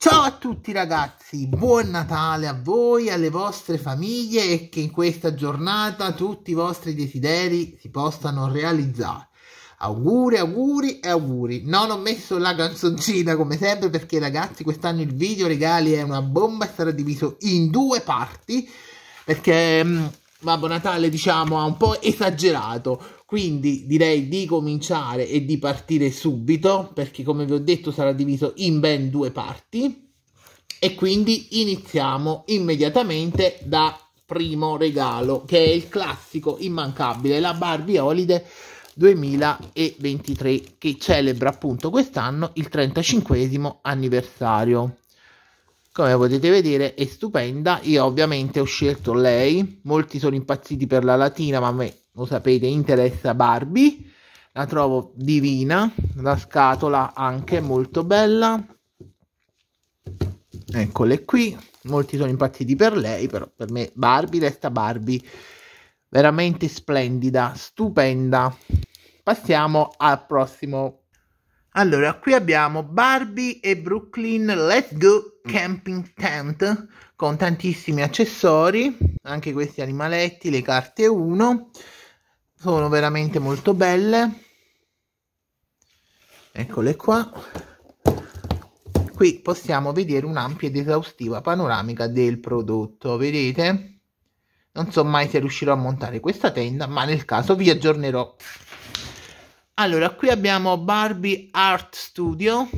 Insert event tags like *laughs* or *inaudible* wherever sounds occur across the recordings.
Ciao a tutti ragazzi, buon Natale a voi, alle vostre famiglie e che in questa giornata tutti i vostri desideri si possano realizzare. Auguri, auguri e auguri. Non ho messo la canzoncina come sempre perché ragazzi quest'anno il video regali è una bomba e sarà diviso in due parti perché mm, Babbo Natale, diciamo, ha un po' esagerato. Quindi direi di cominciare e di partire subito, perché come vi ho detto sarà diviso in ben due parti. E quindi iniziamo immediatamente da primo regalo, che è il classico immancabile, la Barbie Holiday 2023, che celebra appunto quest'anno il 35 anniversario come potete vedere è stupenda io ovviamente ho scelto lei molti sono impazziti per la latina ma a me lo sapete interessa Barbie la trovo divina la scatola anche molto bella eccole qui molti sono impazziti per lei però per me Barbie resta Barbie veramente splendida stupenda passiamo al prossimo allora, qui abbiamo Barbie e Brooklyn Let's Go Camping Tent con tantissimi accessori, anche questi animaletti, le carte 1, sono veramente molto belle. Eccole qua. Qui possiamo vedere un'ampia ed esaustiva panoramica del prodotto, vedete? Non so mai se riuscirò a montare questa tenda, ma nel caso vi aggiornerò. Allora, qui abbiamo Barbie Art Studio,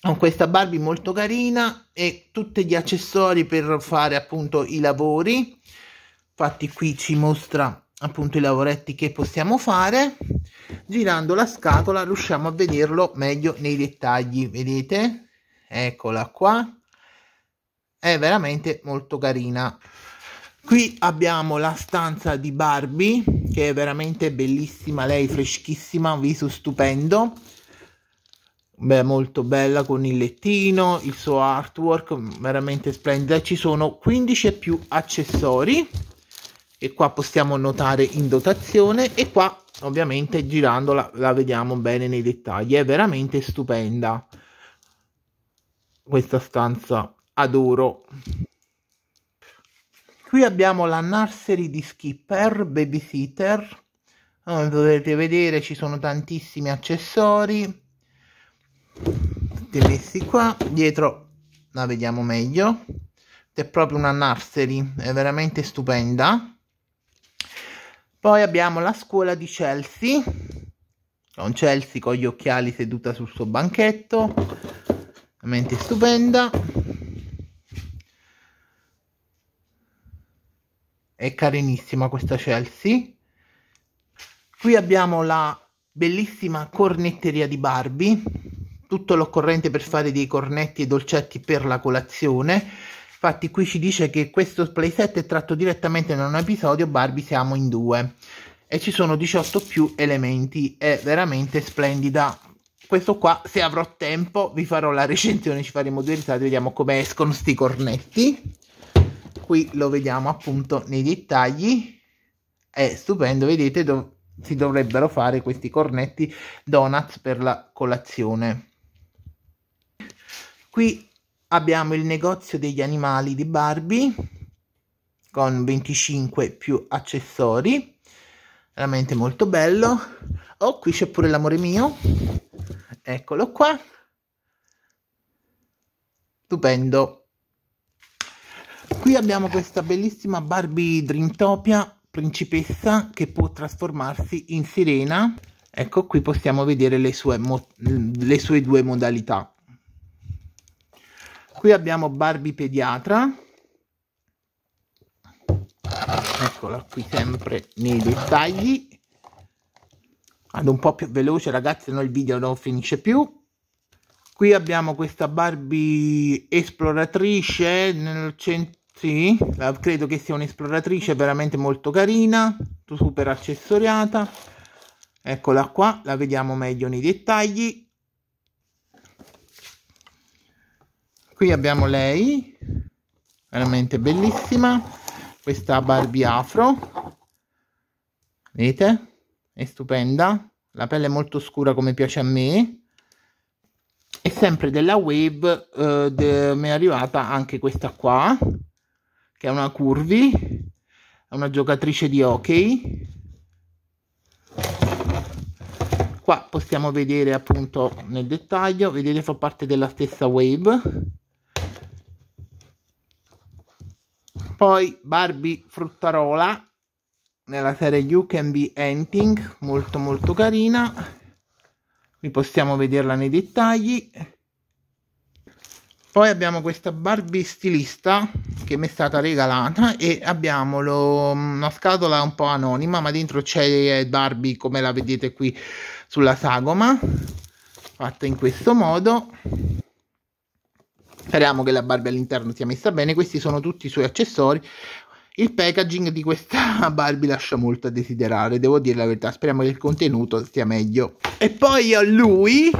con questa Barbie molto carina e tutti gli accessori per fare appunto i lavori. Infatti qui ci mostra appunto i lavoretti che possiamo fare. Girando la scatola riusciamo a vederlo meglio nei dettagli, vedete? Eccola qua. È veramente molto carina. Qui abbiamo la stanza di Barbie che è veramente bellissima lei, freschissima, viso stupendo. Beh, molto bella con il lettino, il suo artwork veramente splendida. Ci sono 15 e più accessori e qua possiamo notare in dotazione e qua ovviamente girandola la vediamo bene nei dettagli. È veramente stupenda questa stanza, adoro. Qui abbiamo la nursery di Skipper, babysitter, come potete vedere ci sono tantissimi accessori, tutti messi qua, dietro la vediamo meglio, è proprio una nursery, è veramente stupenda. Poi abbiamo la scuola di Chelsea, con Chelsea con gli occhiali seduta sul suo banchetto, veramente stupenda. è carinissima questa Chelsea. Qui abbiamo la bellissima cornetteria di Barbie, tutto l'occorrente per fare dei cornetti e dolcetti per la colazione. Infatti qui ci dice che questo playset è tratto direttamente da un episodio Barbie siamo in due e ci sono 18 più elementi, è veramente splendida. Questo qua, se avrò tempo, vi farò la recensione, ci faremo due risate, vediamo come escono sti cornetti qui lo vediamo appunto nei dettagli è stupendo vedete dove si dovrebbero fare questi cornetti donuts per la colazione qui abbiamo il negozio degli animali di Barbie con 25 più accessori veramente molto bello oh qui c'è pure l'amore mio eccolo qua stupendo qui abbiamo questa bellissima Barbie Dreamtopia, principessa, che può trasformarsi in sirena. Ecco, qui possiamo vedere le sue, le sue due modalità. Qui abbiamo Barbie Pediatra. Eccola qui sempre nei dettagli. Vado un po' più veloce, ragazzi, no il video non finisce più. Qui abbiamo questa Barbie esploratrice nel centro sì, la, credo che sia un'esploratrice veramente molto carina, super accessoriata. Eccola qua, la vediamo meglio nei dettagli. Qui abbiamo lei, veramente bellissima, questa Barbie afro. Vedete? È stupenda, la pelle è molto scura come piace a me. E sempre della Wave eh, de, mi è arrivata anche questa qua, che è una curvy, è una giocatrice di hockey. Qua possiamo vedere appunto nel dettaglio, vedete fa parte della stessa Wave. Poi Barbie Fruttarola nella serie You Can Be Anything, molto molto carina. Qui possiamo vederla nei dettagli. Poi abbiamo questa Barbie stilista che mi è stata regalata e abbiamo lo, una scatola un po' anonima ma dentro c'è eh, Barbie come la vedete qui sulla sagoma fatta in questo modo speriamo che la Barbie all'interno sia messa bene questi sono tutti i suoi accessori il packaging di questa *laughs* Barbie lascia molto a desiderare devo dire la verità speriamo che il contenuto sia meglio e poi a lui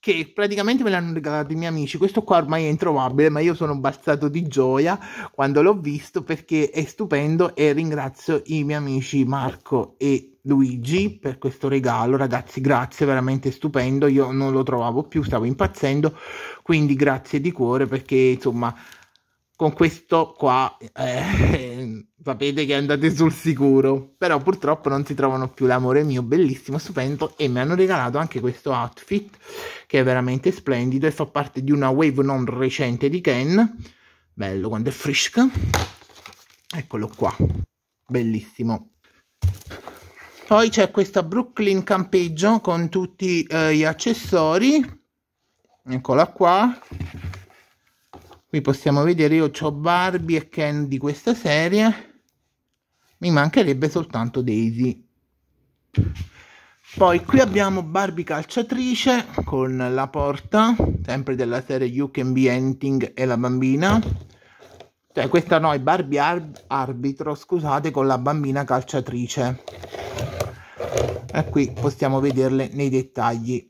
che praticamente me l'hanno regalato i miei amici. Questo qua ormai è introvabile, ma io sono bastato di gioia quando l'ho visto perché è stupendo e ringrazio i miei amici Marco e Luigi per questo regalo. Ragazzi, grazie, veramente stupendo. Io non lo trovavo più, stavo impazzendo, quindi grazie di cuore perché insomma con questo qua eh, *laughs* sapete che andate sul sicuro però purtroppo non si trovano più l'amore mio bellissimo stupendo e mi hanno regalato anche questo outfit che è veramente splendido e fa parte di una wave non recente di Ken bello quando è fresca eccolo qua bellissimo poi c'è questa Brooklyn campeggio con tutti eh, gli accessori eccola qua qui possiamo vedere io ho Barbie e Ken di questa serie mi mancherebbe soltanto Daisy poi qui abbiamo Barbie calciatrice con la porta sempre della serie You Can Be Anything e la bambina cioè questa no è Barbie Ar arbitro scusate con la bambina calciatrice e qui possiamo vederle nei dettagli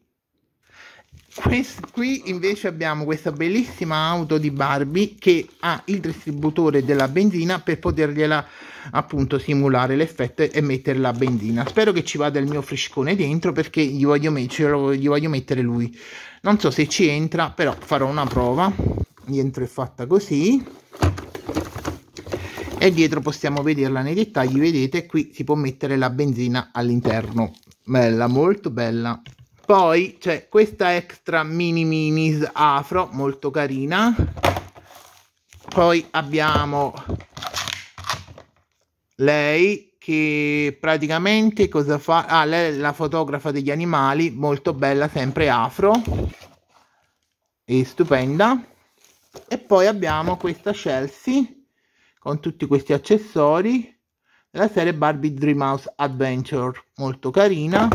Quest- qui invece abbiamo questa bellissima auto di Barbie che ha il distributore della benzina per potergliela appunto simulare l'effetto e mettere la benzina spero che ci vada il mio friscone dentro perché gli voglio, met- gli voglio mettere lui non so se ci entra però farò una prova dentro è fatta così e dietro possiamo vederla nei dettagli vedete qui si può mettere la benzina all'interno bella molto bella poi c'è questa extra mini minis afro, molto carina. Poi abbiamo lei che praticamente cosa fa? Ah, lei è la fotografa degli animali, molto bella, sempre afro e stupenda. E poi abbiamo questa Chelsea con tutti questi accessori della serie Barbie Dreamhouse Adventure, molto carina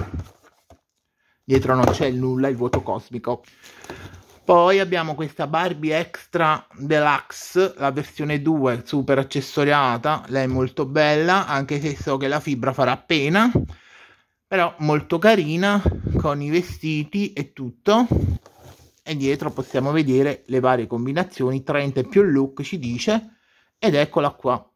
dietro non c'è nulla, il vuoto cosmico. Poi abbiamo questa Barbie Extra Deluxe, la versione 2 super accessoriata, lei è molto bella, anche se so che la fibra farà pena, però molto carina con i vestiti e tutto. E dietro possiamo vedere le varie combinazioni, 30 più look ci dice, ed eccola qua.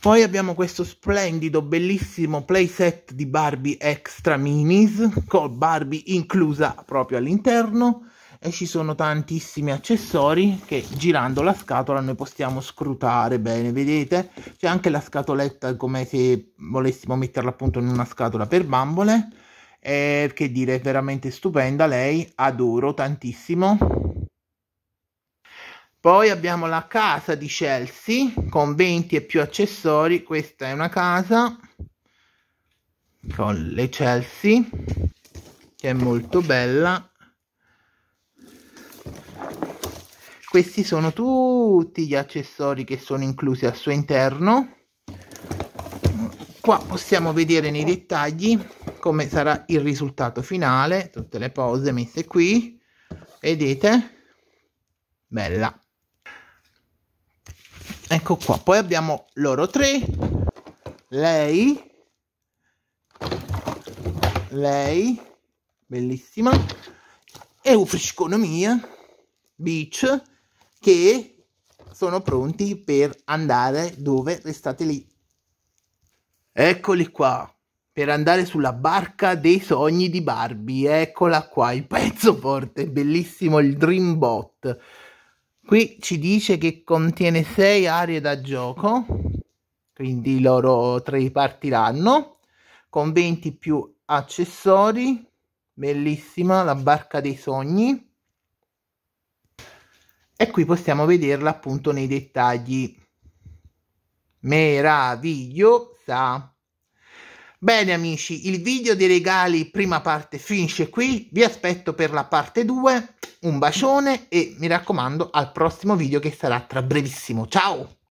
Poi abbiamo questo splendido, bellissimo playset di Barbie Extra Minis, con Barbie inclusa proprio all'interno, e ci sono tantissimi accessori che girando la scatola noi possiamo scrutare bene, vedete? C'è anche la scatoletta come se volessimo metterla appunto in una scatola per bambole, eh, che dire, è veramente stupenda lei, adoro tantissimo poi abbiamo la casa di Chelsea con 20 e più accessori. Questa è una casa con le Chelsea che è molto bella. Questi sono tutti gli accessori che sono inclusi al suo interno. Qua possiamo vedere nei dettagli come sarà il risultato finale, tutte le pose messe qui. Vedete? Bella. Ecco qua. Poi abbiamo loro tre. Lei. Lei. Bellissima. E Ufrisconomia Beach che sono pronti per andare dove? Restate lì. Eccoli qua per andare sulla barca dei sogni di Barbie. Eccola qua, il pezzo forte, bellissimo il Dreambot. Qui ci dice che contiene sei aree da gioco, quindi loro tre partiranno, con 20 più accessori, bellissima la barca dei sogni. E qui possiamo vederla appunto nei dettagli. Meravigliosa! Bene amici, il video dei regali prima parte finisce qui, vi aspetto per la parte 2, un bacione e mi raccomando al prossimo video che sarà tra brevissimo, ciao!